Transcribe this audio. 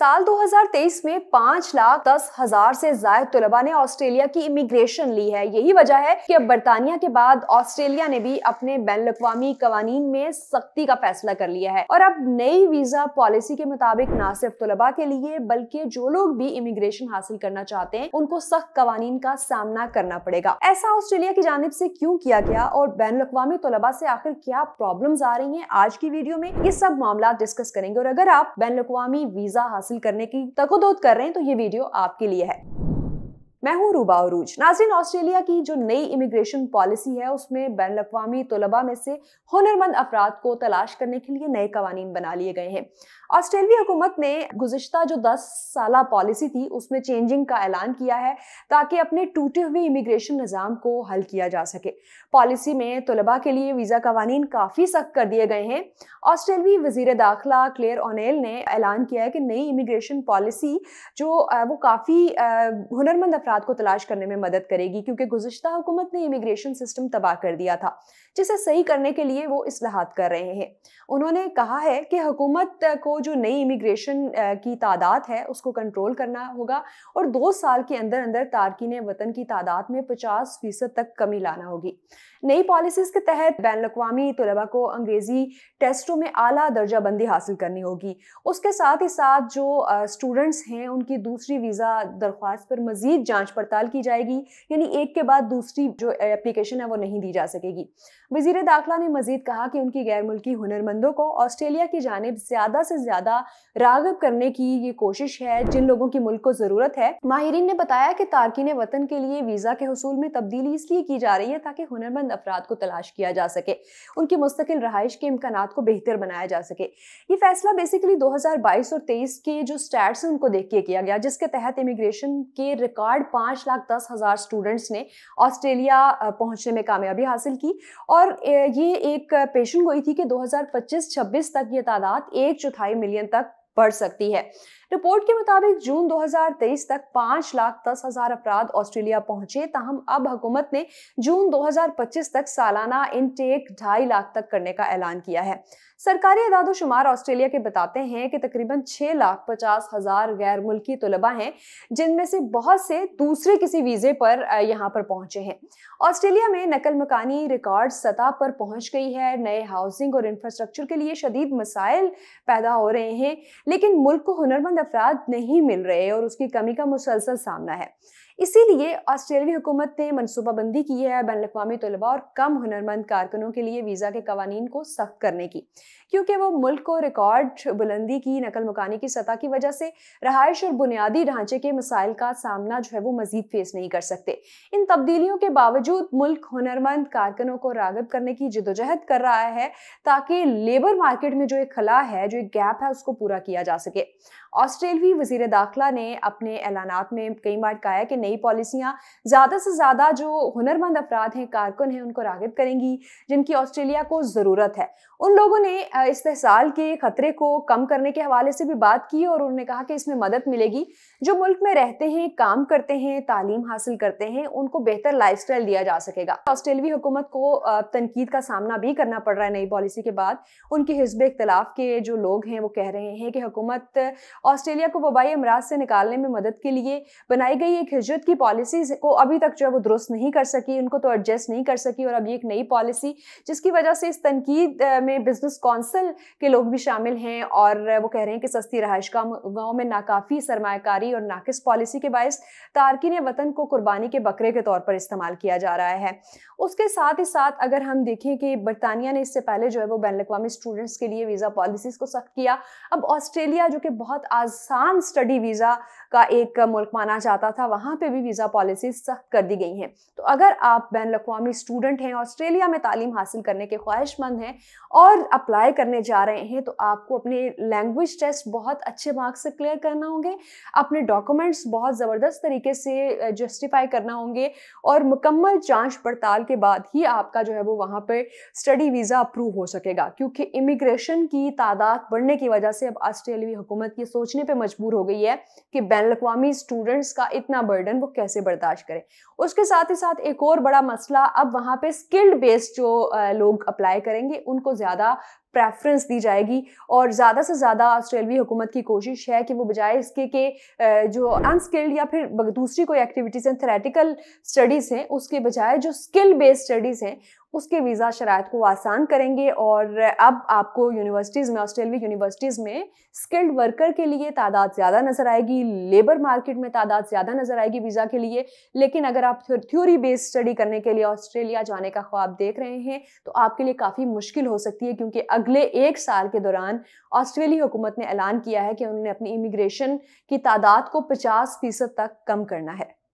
साल 2023 में पांच लाख दस हजार से ज्यादा तलबा ने ऑस्ट्रेलिया की इमिग्रेशन ली है यही वजह है कि अब बरतानिया के बाद ऑस्ट्रेलिया ने भी अपने बैन अवी कवानीन में सख्ती का फैसला कर लिया है और अब नई वीजा पॉलिसी के मुताबिक न सिर्फ तलबा के लिए बल्कि जो लोग भी इमिग्रेशन हासिल करना चाहते हैं उनको सख्त कवानीन का सामना करना पड़ेगा ऐसा ऑस्ट्रेलिया की जानब से क्यों किया गया और बैन अवी तलबा से आखिर क्या प्रॉब्लम आ रही है आज की वीडियो में ये सब मामला डिस्कस करेंगे और अगर आप बैन अवी वीजा हासिल हासिल करने की तकोदोद कर रहे हैं तो ये वीडियो आपके लिए है मैं हूं रूबा अरूज नाजरीन ऑस्ट्रेलिया की जो नई इमिग्रेशन पॉलिसी है उसमें बैन अवी तलबा में से हुनरमंद अफराद को तलाश करने के लिए नए कवानीन बना लिए गए हैं ऑस्ट्रेलिया हुकूमत ने गुजशत जो दस साल पॉलिसी थी उसमें चेंजिंग का ऐलान किया है ताकि अपने टूटे हुए इमिग्रेशन निज़ाम को हल किया जा सके पॉलिसी में तलबा के लिए वीज़ा कवानीन काफ़ी सख्त कर दिए गए हैं ऑस्ट्रेलवी वजीर दाखिला क्लेयर ओनेल ने ऐलान किया है कि नई इमिग्रेशन पॉलिसी जो वो काफ़ी हुनरमंद अफराद बात को तलाश करने में मदद करेगी क्योंकि गुजशत हुकूमत ने इमिग्रेशन सिस्टम तबाह कर दिया था जिसे सही करने के लिए वो असलाहत कर रहे हैं उन्होंने कहा है कि हुकूमत को जो नई इमिग्रेशन की तादाद है उसको कंट्रोल करना होगा और दो साल के अंदर अंदर तारकिन वतन की तादाद में पचास फीसद तक कमी लाना होगी नई पॉलिसीज के तहत बैन अवी तलबा को अंग्रेज़ी टेस्टों में आला दर्जा बंदी हासिल करनी होगी उसके साथ ही साथ जो स्टूडेंट्स हैं उनकी दूसरी वीज़ा दरख्वास्त पर मज़ीद जाँच पड़ताल की जाएगी यानी एक के बाद दूसरी जो एप्लीकेशन है वो नहीं दी जा सकेगी वजीर दाखिला ने मजीद कहा कि उनकी गैर मुल्की हुनरमंदों को ऑस्ट्रेलिया की जानब ज़्यादा से ज़्यादा रागब करने की ये कोशिश है जिन लोगों की मुल्क को ज़रूरत है माहरीन ने बताया कि तारकिन वतन के लिए वीज़ा के हसूल में तब्दीली इसलिए की जा रही है ताकि हुनरमंद जरूरतमंद अफराद को तलाश किया जा सके उनकी मुस्तकिल रहाइश के इम्कान को बेहतर बनाया जा सके ये फैसला बेसिकली 2022 और 23 के जो स्टैट्स हैं उनको देख के किया गया जिसके तहत इमिग्रेशन के रिकॉर्ड पाँच लाख दस हज़ार स्टूडेंट्स ने ऑस्ट्रेलिया पहुँचने में कामयाबी हासिल की और ये एक पेशन गोई थी कि 2025-26 तक ये तादाद एक चौथाई मिलियन तक बढ़ सकती है रिपोर्ट के मुताबिक जून 2023 तक पांच लाख दस हजार अपराध ऑस्ट्रेलिया पहुंचे तहम अब हुकूमत ने जून 2025 तक सालाना इनटेक ढाई लाख तक करने का ऐलान किया है सरकारी शुमार ऑस्ट्रेलिया के बताते हैं कि तकरीबन छह लाख पचास हजार गैर मुल्की तलबा हैं जिनमें से बहुत से दूसरे किसी वीज़े पर यहाँ पर पहुंचे हैं ऑस्ट्रेलिया में नकल मकानी रिकॉर्ड सतह पर पहुंच गई है नए हाउसिंग और इंफ्रास्ट्रक्चर के लिए शदीद मसाइल पैदा हो रहे हैं लेकिन मुल्क को हुनरमंद पसंद अफराद नहीं मिल रहे और उसकी कमी का मुसलसल सामना है इसीलिए ऑस्ट्रेलवी हुकूमत ने मनसूबाबंदी की है बैन अवी तलबा और कम हुनरमंद कारकुनों के लिए वीज़ा के कवानीन को सख्त करने की क्योंकि वो मुल्क को रिकॉर्ड बुलंदी की नकल मकानी की सतह की वजह से रहायश और बुनियादी ढांचे के मसाइल का सामना जो है वो मजीद फेस नहीं कर सकते इन तब्दीलियों के बावजूद मुल्क हुनरमंद कारकनों को रागब करने की जदोजहद कर रहा है ताकि लेबर मार्केट में जो एक खला है जो एक गैप है उसको पूरा किया जा सके ऑस्ट्रेलवी वजीर दाखिला ने अपने ऐलान में कई बार कहा कि नई पॉलिसियाँ ज़्यादा से ज़्यादा जो हुनरमंद अफराद हैं कारकुन हैं उनको रागब करेंगी जिनकी ऑस्ट्रेलिया को ज़रूरत है उन लोगों ने इस्तेसाल के ख़तरे को कम करने के हवाले से भी बात की और उन्होंने कहा कि इसमें मदद मिलेगी जो मुल्क में रहते हैं काम करते हैं तालीम हासिल करते हैं उनको बेहतर लाइफ दिया जा सकेगा ऑस्ट्रेलवी हुकूमत को तनकीद का सामना भी करना पड़ रहा है नई पॉलिसी के बाद उनके हिजब इख्तलाफ के जो लोग हैं वो कह रहे हैं कि हुकूमत ऑस्ट्रेलिया को वबाई अमराज से निकालने में मदद के लिए बनाई गई एक हिजरत की पॉलिसी को अभी तक जो है वो दुरुस्त नहीं कर सकी उनको तो एडजस्ट नहीं कर सकी और अभी एक नई पॉलिसी जिसकी वजह से इस तनकीद में बिजनेस कौन कौंसल के लोग भी शामिल हैं और वो कह रहे हैं कि सस्ती रहाइश गाँव में नाकाफ़ी सरमाकारी और नाकस पॉलिसी के बायस तारकिन वतन को कुर्बानी के बकरे के तौर पर इस्तेमाल किया जा रहा है उसके साथ ही साथ अगर हम देखें कि बरतानिया ने इससे पहले जो है वो बैन अवी स्टूडेंट्स के लिए वीज़ा पॉलिसीज़ को सख्त किया अब ऑस्ट्रेलिया जो कि बहुत आसान स्टडी वीज़ा का एक मुल्क माना जाता था वहाँ पर भी वीज़ा पॉलिसी सख्त कर दी गई हैं तो अगर आप बैन अवी स्टूडेंट हैं ऑस्ट्रेलिया में तालीम हासिल करने के ख्वाहिशमंद हैं और अप्लाई करने जा रहे हैं तो आपको अपने लैंग्वेज टेस्ट बहुत अच्छे मार्क्स से क्लियर करना होंगे अपने डॉक्यूमेंट्स बहुत ज़बरदस्त तरीके से जस्टिफाई करना होंगे और मुकम्मल जांच पड़ताल के बाद ही आपका जो है वो वहाँ पर स्टडी वीज़ा अप्रूव हो सकेगा क्योंकि इमिग्रेशन की तादाद बढ़ने की वजह से अब ऑस्ट्रेलिया हुकूमत ये सोचने पर मजबूर हो गई है कि बैन अवी स्टूडेंट्स का इतना बर्डन वो कैसे बर्दाश्त करें उसके साथ ही साथ एक और बड़ा मसला अब वहाँ पर स्किल्ड बेस्ड जो लोग अप्लाई करेंगे उनको ज़्यादा प्रेफरेंस दी जाएगी और ज़्यादा से ज़्यादा ऑस्ट्रेलवी हुकूमत की कोशिश है कि वो बजाय इसके के जो अनस्किल्ड या फिर दूसरी कोई एक्टिविटीज़ हैं थेरेटिकल स्टडीज़ हैं उसके बजाय जो स्किल बेस्ड स्टडीज़ हैं उसके वीज़ा शरात को आसान करेंगे और अब आपको यूनिवर्सिटीज़ में ऑस्ट्रेलवी यूनिवर्सिटीज़ में स्किल्ड वर्कर के लिए तादाद ज़्यादा नज़र आएगी लेबर मार्केट में तादाद ज़्यादा नज़र आएगी वीज़ा के लिए लेकिन अगर आप थ्योरी बेस्ड स्टडी करने के लिए ऑस्ट्रेलिया जाने का ख्वाब देख रहे हैं तो आपके लिए काफ़ी मुश्किल हो सकती है क्योंकि अगले एक साल के दौरान ऑस्ट्रेली हुकूमत ने ऐलान किया है कि उन्होंने अपनी इमिग्रेशन की तादाद को पचास फीसद तक कम करना है